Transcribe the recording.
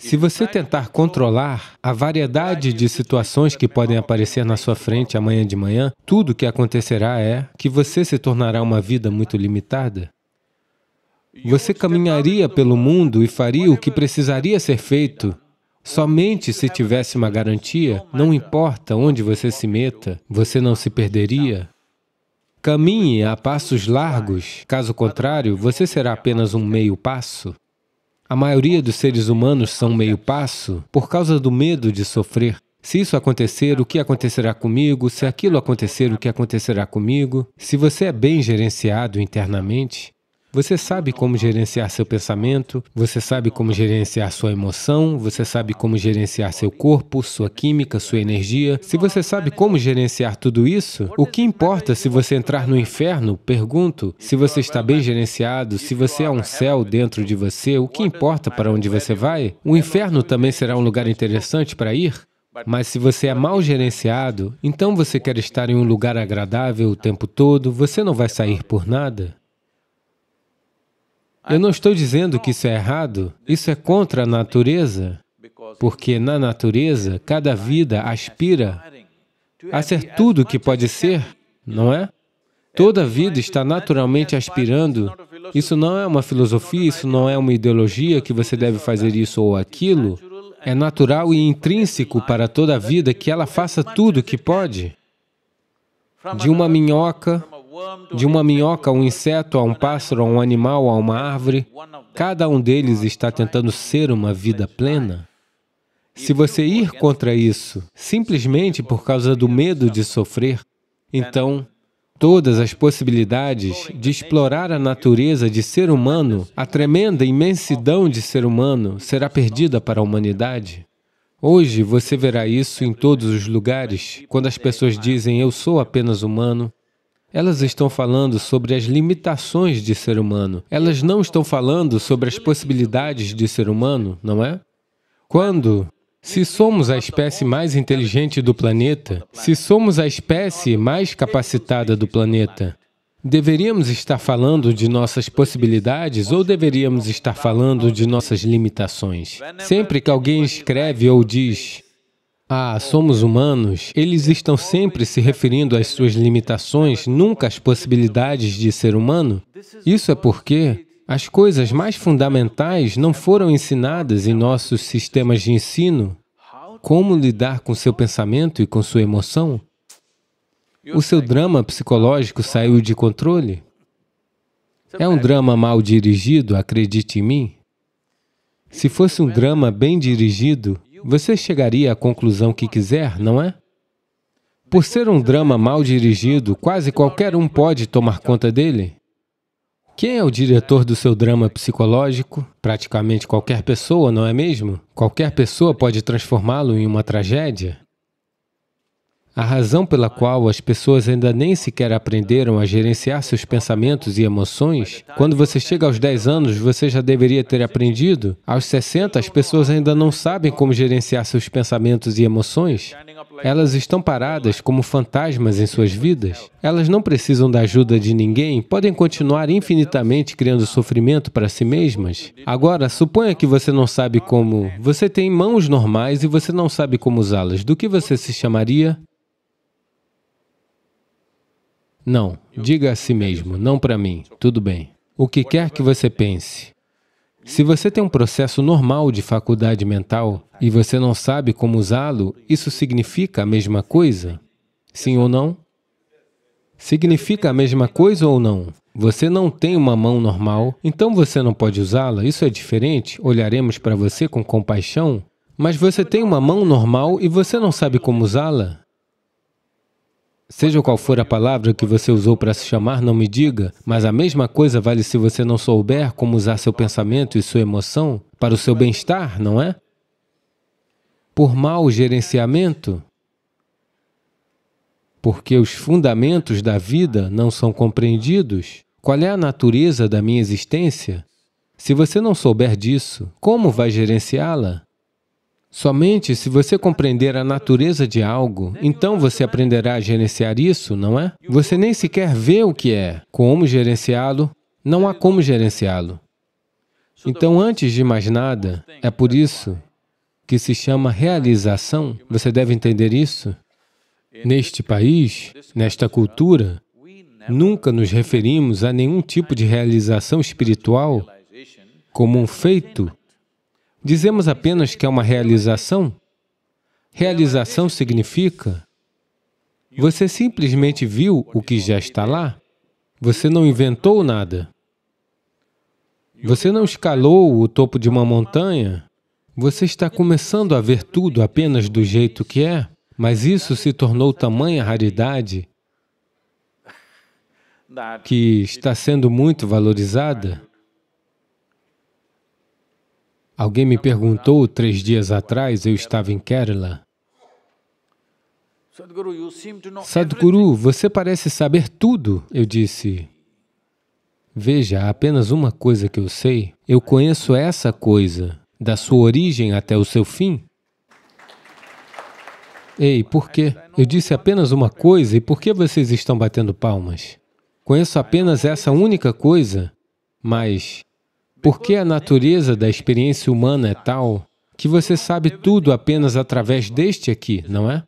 Se você tentar controlar a variedade de situações que podem aparecer na sua frente amanhã de manhã, tudo o que acontecerá é que você se tornará uma vida muito limitada. Você caminharia pelo mundo e faria o que precisaria ser feito somente se tivesse uma garantia, não importa onde você se meta, você não se perderia. Caminhe a passos largos, caso contrário, você será apenas um meio passo. A maioria dos seres humanos são meio passo por causa do medo de sofrer. Se isso acontecer, o que acontecerá comigo? Se aquilo acontecer, o que acontecerá comigo? Se você é bem gerenciado internamente, você sabe como gerenciar seu pensamento, você sabe como gerenciar sua emoção, você sabe como gerenciar seu corpo, sua química, sua energia. Se você sabe como gerenciar tudo isso, o que importa se você entrar no inferno? Pergunto. Se você está bem gerenciado, se você é um céu dentro de você, o que importa para onde você vai? O inferno também será um lugar interessante para ir? Mas se você é mal gerenciado, então você quer estar em um lugar agradável o tempo todo, você não vai sair por nada? Eu não estou dizendo que isso é errado, isso é contra a natureza, porque na natureza, cada vida aspira a ser tudo o que pode ser, não é? Toda vida está naturalmente aspirando. Isso não é uma filosofia, isso não é uma ideologia que você deve fazer isso ou aquilo. É natural e intrínseco para toda vida que ela faça tudo o que pode. De uma minhoca, de uma minhoca a um inseto, a um pássaro, a um animal, a uma árvore, cada um deles está tentando ser uma vida plena. Se você ir contra isso simplesmente por causa do medo de sofrer, então todas as possibilidades de explorar a natureza de ser humano, a tremenda imensidão de ser humano, será perdida para a humanidade. Hoje você verá isso em todos os lugares, quando as pessoas dizem eu sou apenas humano, elas estão falando sobre as limitações de ser humano. Elas não estão falando sobre as possibilidades de ser humano, não é? Quando, se somos a espécie mais inteligente do planeta, se somos a espécie mais capacitada do planeta, deveríamos estar falando de nossas possibilidades ou deveríamos estar falando de nossas limitações? Sempre que alguém escreve ou diz a ah, somos humanos, eles estão sempre se referindo às suas limitações, nunca às possibilidades de ser humano. Isso é porque as coisas mais fundamentais não foram ensinadas em nossos sistemas de ensino. Como lidar com seu pensamento e com sua emoção? O seu drama psicológico saiu de controle. É um drama mal dirigido, acredite em mim. Se fosse um drama bem dirigido, você chegaria à conclusão que quiser, não é? Por ser um drama mal dirigido, quase qualquer um pode tomar conta dele. Quem é o diretor do seu drama psicológico? Praticamente qualquer pessoa, não é mesmo? Qualquer pessoa pode transformá-lo em uma tragédia. A razão pela qual as pessoas ainda nem sequer aprenderam a gerenciar seus pensamentos e emoções, quando você chega aos 10 anos, você já deveria ter aprendido. Aos 60, as pessoas ainda não sabem como gerenciar seus pensamentos e emoções. Elas estão paradas como fantasmas em suas vidas. Elas não precisam da ajuda de ninguém, podem continuar infinitamente criando sofrimento para si mesmas. Agora, suponha que você não sabe como. Você tem mãos normais e você não sabe como usá-las. Do que você se chamaria? Não, diga a si mesmo, não para mim, tudo bem. O que quer que você pense. Se você tem um processo normal de faculdade mental e você não sabe como usá-lo, isso significa a mesma coisa? Sim ou não? Significa a mesma coisa ou não? Você não tem uma mão normal, então você não pode usá-la, isso é diferente, olharemos para você com compaixão, mas você tem uma mão normal e você não sabe como usá-la? Seja qual for a palavra que você usou para se chamar, não me diga, mas a mesma coisa vale se você não souber como usar seu pensamento e sua emoção para o seu bem-estar, não é? Por mau gerenciamento, porque os fundamentos da vida não são compreendidos, qual é a natureza da minha existência? Se você não souber disso, como vai gerenciá-la? Somente se você compreender a natureza de algo, então você aprenderá a gerenciar isso, não é? Você nem sequer vê o que é, como gerenciá-lo, não há como gerenciá-lo. Então, antes de mais nada, é por isso que se chama realização, você deve entender isso. Neste país, nesta cultura, nunca nos referimos a nenhum tipo de realização espiritual como um feito Dizemos apenas que é uma realização. Realização significa você simplesmente viu o que já está lá. Você não inventou nada. Você não escalou o topo de uma montanha. Você está começando a ver tudo apenas do jeito que é, mas isso se tornou tamanha raridade que está sendo muito valorizada Alguém me perguntou três dias atrás, eu estava em Kerala. Sadhguru, você parece saber tudo, eu disse. Veja, há apenas uma coisa que eu sei. Eu conheço essa coisa, da sua origem até o seu fim. Ei, por quê? Eu disse apenas uma coisa e por que vocês estão batendo palmas? Conheço apenas essa única coisa, mas porque a natureza da experiência humana é tal que você sabe tudo apenas através deste aqui, não é?